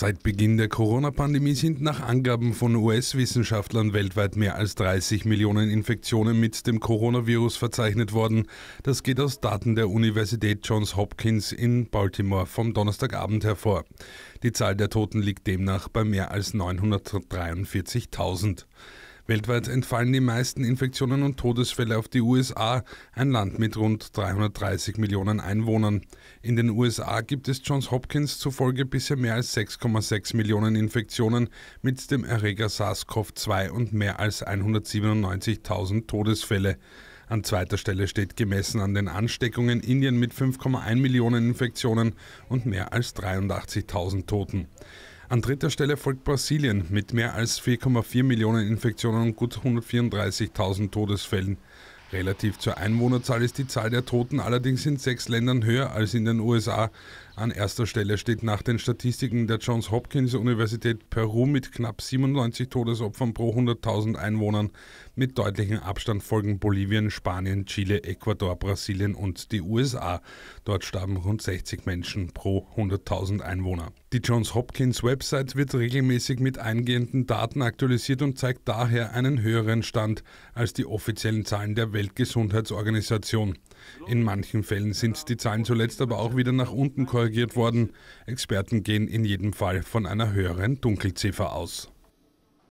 Seit Beginn der Corona-Pandemie sind nach Angaben von US-Wissenschaftlern weltweit mehr als 30 Millionen Infektionen mit dem Coronavirus verzeichnet worden. Das geht aus Daten der Universität Johns Hopkins in Baltimore vom Donnerstagabend hervor. Die Zahl der Toten liegt demnach bei mehr als 943.000. Weltweit entfallen die meisten Infektionen und Todesfälle auf die USA, ein Land mit rund 330 Millionen Einwohnern. In den USA gibt es Johns Hopkins zufolge bisher mehr als 6,6 Millionen Infektionen mit dem Erreger SARS-CoV-2 und mehr als 197.000 Todesfälle. An zweiter Stelle steht gemessen an den Ansteckungen Indien mit 5,1 Millionen Infektionen und mehr als 83.000 Toten. An dritter Stelle folgt Brasilien mit mehr als 4,4 Millionen Infektionen und gut 134.000 Todesfällen. Relativ zur Einwohnerzahl ist die Zahl der Toten allerdings in sechs Ländern höher als in den USA. An erster Stelle steht nach den Statistiken der Johns Hopkins Universität Peru mit knapp 97 Todesopfern pro 100.000 Einwohnern. Mit deutlichem Abstand folgen Bolivien, Spanien, Chile, Ecuador, Brasilien und die USA. Dort starben rund 60 Menschen pro 100.000 Einwohner. Die Johns Hopkins Website wird regelmäßig mit eingehenden Daten aktualisiert und zeigt daher einen höheren Stand als die offiziellen Zahlen der Welt. Weltgesundheitsorganisation. In manchen Fällen sind die Zahlen zuletzt aber auch wieder nach unten korrigiert worden. Experten gehen in jedem Fall von einer höheren Dunkelziffer aus.